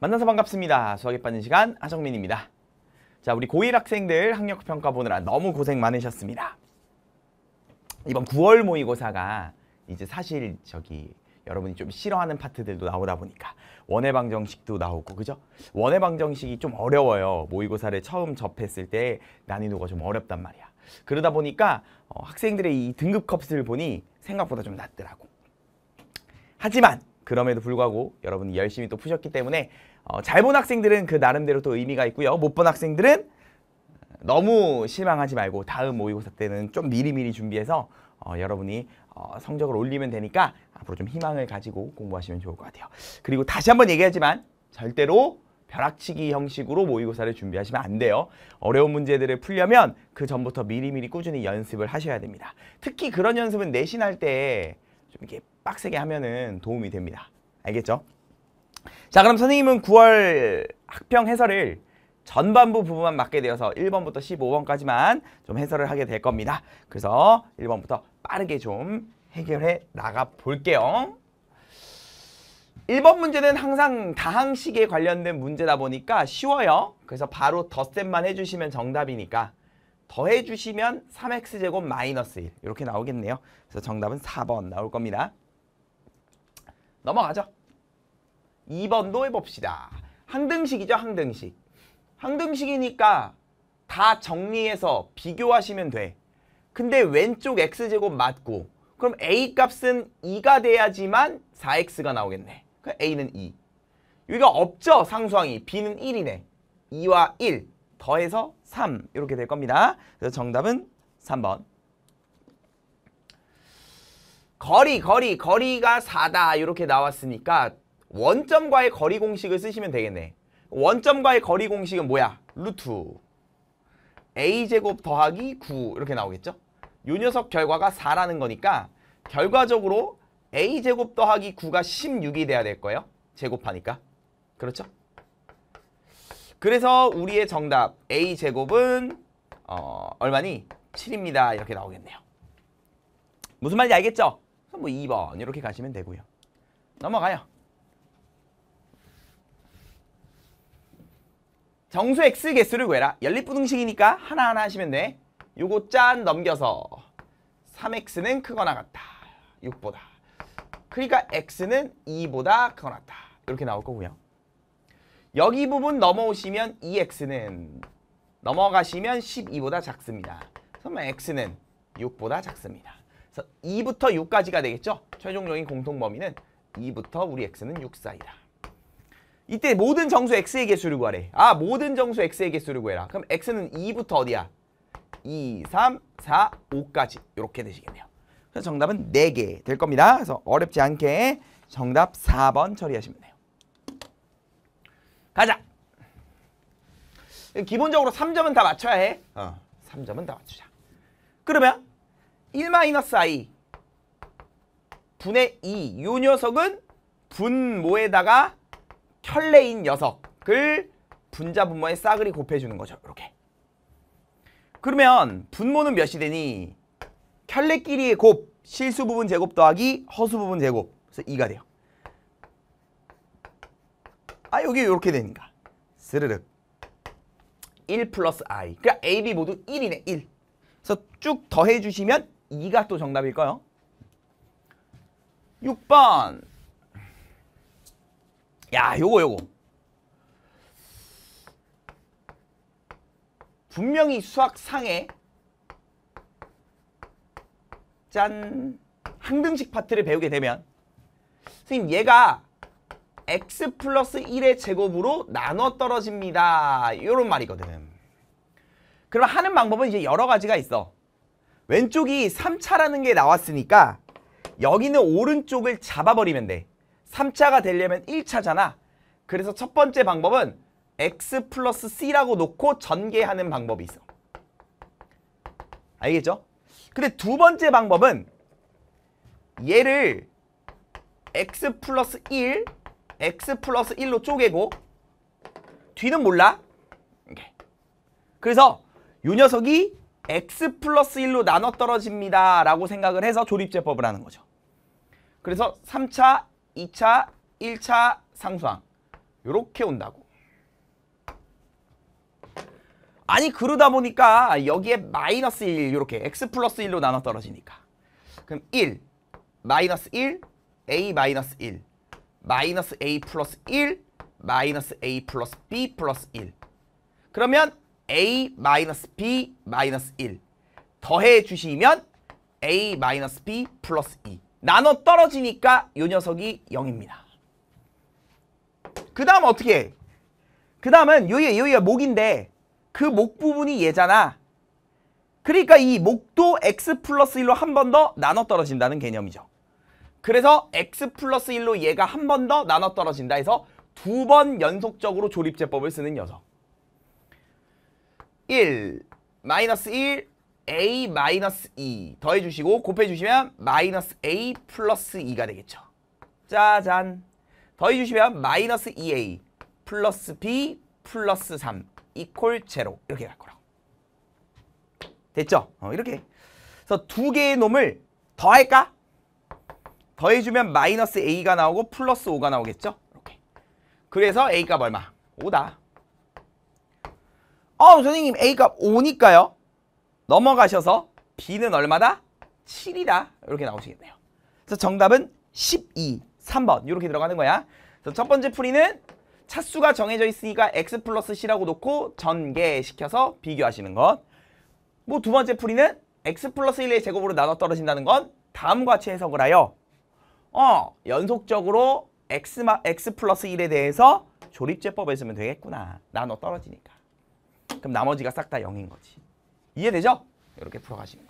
만나서 반갑습니다. 수학에 빠진 시간 하정민입니다. 자, 우리 고1 학생들 학력 평가 보느라 아, 너무 고생 많으셨습니다. 이번 9월 모의고사가 이제 사실 저기 여러분이 좀 싫어하는 파트들도 나오다 보니까 원해 방정식도 나오고 그죠? 원해 방정식이 좀 어려워요. 모의고사를 처음 접했을 때 난이도가 좀 어렵단 말이야. 그러다 보니까 어, 학생들의 이 등급 컵스를 보니 생각보다 좀 낮더라고. 하지만 그럼에도 불구하고 여러분이 열심히 또 푸셨기 때문에 어, 잘 본 학생들은 그 나름대로 또 의미가 있고요. 못 본 학생들은 어, 너무 실망하지 말고 다음 모의고사 때는 좀 미리미리 준비해서 어, 여러분이 어, 성적을 올리면 되니까 앞으로 좀 희망을 가지고 공부하시면 좋을 것 같아요. 그리고 다시 한번 얘기하지만 절대로 벼락치기 형식으로 모의고사를 준비하시면 안 돼요. 어려운 문제들을 풀려면 그 전부터 미리미리 꾸준히 연습을 하셔야 됩니다. 특히 그런 연습은 내신할 때좀 이렇게 빡세게 하면은 도움이 됩니다. 알겠죠? 자 그럼 선생님은 9월 학평 해설을 전반부 부분만 맡게 되어서 1번부터 15번까지만 좀 해설을 하게 될 겁니다. 그래서 1번부터 빠르게 좀 해결해 나가 볼게요. 1번 문제는 항상 다항식에 관련된 문제다 보니까 쉬워요. 그래서 바로 덧셈만 해주시면 정답이니까 더해주시면 3x제곱 마이너스 1 이렇게 나오겠네요. 그래서 정답은 4번 나올 겁니다. 넘어가죠. 2번도 해봅시다. 항등식이죠, 항등식. 항등식이니까 다 정리해서 비교하시면 돼. 근데 왼쪽 x제곱 맞고 그럼 a 값은 2가 돼야지만 4x가 나오겠네. 그 a는 2. 여기가 없죠, 상수항이. b는 1이네. 2와 1. 더해서 3 이렇게 될 겁니다. 그래서 정답은 3번. 거리, 거리, 거리가 4다 이렇게 나왔으니까 원점과의 거리 공식을 쓰시면 되겠네. 원점과의 거리 공식은 뭐야? 루트 a제곱 더하기 9 이렇게 나오겠죠? 요 녀석 결과가 4라는 거니까 결과적으로 a제곱 더하기 9가 16이 돼야 될 거예요. 제곱하니까. 그렇죠? 그래서 우리의 정답 a 제곱은 어, 얼마니? 7입니다. 이렇게 나오겠네요. 무슨 말인지 알겠죠? 뭐 2번 이렇게 가시면 되고요. 넘어가요. 정수 x 개수를 구해라. 연립부등식이니까 하나하나 하시면 돼. 요거 짠 넘겨서 3x는 크거나 같다. 6보다. 그러니까 x는 2보다 크거나 같다. 이렇게 나올 거고요. 여기 부분 넘어오시면 EX는 넘어가시면 12보다 작습니다. 그러면 X는 6보다 작습니다. 그래서 2부터 6까지가 되겠죠? 최종적인 공통 범위는 2부터 우리 X는 6 사이다. 이때 모든 정수 X의 개수를 구하래. 아, 모든 정수 X의 개수를 구해라. 그럼 X는 2부터 어디야? 2, 3, 4, 5까지 이렇게 되시겠네요. 그래서 정답은 4개 될 겁니다. 그래서 어렵지 않게 정답 4번 처리하시면 돼요. 가자. 기본적으로 3점은 다 맞춰야 해. 어. 3점은 다 맞추자. 그러면 1-i 분의 2, 요 녀석은 분모에다가 켤레인 녀석을 분자 분모에 싸그리 곱해주는 거죠. 이렇게. 그러면 분모는 몇이 되니? 켤레끼리의 곱, 실수 부분 제곱 더하기 허수 부분 제곱. 그래서 2가 돼요. 아 여기 이렇게 되니까 스르륵 1 플러스 i 그러니까 a, b 모두 1이네 1 그래서 쭉 더해주시면 2가 또 정답일 거요 예 6번 야 요거 요거 분명히 수학상에 짠 항등식 파트를 배우게 되면 선생님 얘가 x 플러스 1의 제곱으로 나눠 떨어집니다. 이런 말이거든. 그럼 하는 방법은 이제 여러 가지가 있어. 왼쪽이 3차라는 게 나왔으니까 여기는 오른쪽을 잡아버리면 돼. 3차가 되려면 1차잖아. 그래서 첫 번째 방법은 x 플러스 c라고 놓고 전개하는 방법이 있어. 알겠죠? 근데 두 번째 방법은 얘를 x 플러스 1 x 플러스 1로 쪼개고 뒤는 몰라. 그래서 요 녀석이 x 플러스 1로 나눠 떨어집니다. 라고 생각을 해서 조립제법을 하는 거죠. 그래서 3차, 2차, 1차 상수항 요렇게 온다고. 아니 그러다 보니까 여기에 마이너스 1 이렇게 x 플러스 1로 나눠 떨어지니까. 그럼 1, 마이너스 1, a 마이너스 1 마이너스 a 플러스 1 마이너스 a 플러스 b 플러스 1 그러면 a 마이너스 b 마이너스 1 더해 주시면 a 마이너스 b 플러스 2 나눠 떨어지니까 요 녀석이 0입니다. 그 다음 어떻게 해? 그 다음은 요게 요게 목인데 그 목 부분이 얘잖아. 그러니까 이 목도 x 플러스 1로 한 번 더 나눠 떨어진다는 개념이죠. 그래서 x 플러스 1로 얘가 한 번 더 나눠 떨어진다 해서 두 번 연속적으로 조립제법을 쓰는 녀석. 1, 마이너스 1, a 마이너스 2 더해주시고 곱해주시면 마이너스 a 플러스 2가 되겠죠. 짜잔. 더해주시면 마이너스 2a 플러스 b 플러스 3 이퀄 제로 이렇게 갈 거라고. 됐죠? 어, 이렇게. 그래서 두 개의 놈을 더할까? 더해주면 마이너스 A가 나오고 플러스 5가 나오겠죠? 이렇게. 그래서 A값 얼마? 5다. 어, 선생님 A값 5니까요. 넘어가셔서 B는 얼마다? 7이다. 이렇게 나오시겠네요. 그래서 정답은 12, 3번 이렇게 들어가는 거야. 그래서 첫 번째 풀이는 차수가 정해져 있으니까 x 플러스 c라고 놓고 전개시켜서 비교하시는 것. 뭐 두 번째 풀이는 x 플러스 1의 제곱으로 나눠 떨어진다는 건 다음과 같이 해석을 하여 어 연속적으로 x, 마, x 플러스 1에 대해서 조립제법을 쓰면 되겠구나. 나눠 떨어지니까. 그럼 나머지가 싹 다 0인 거지. 이해되죠? 이렇게 풀어가시면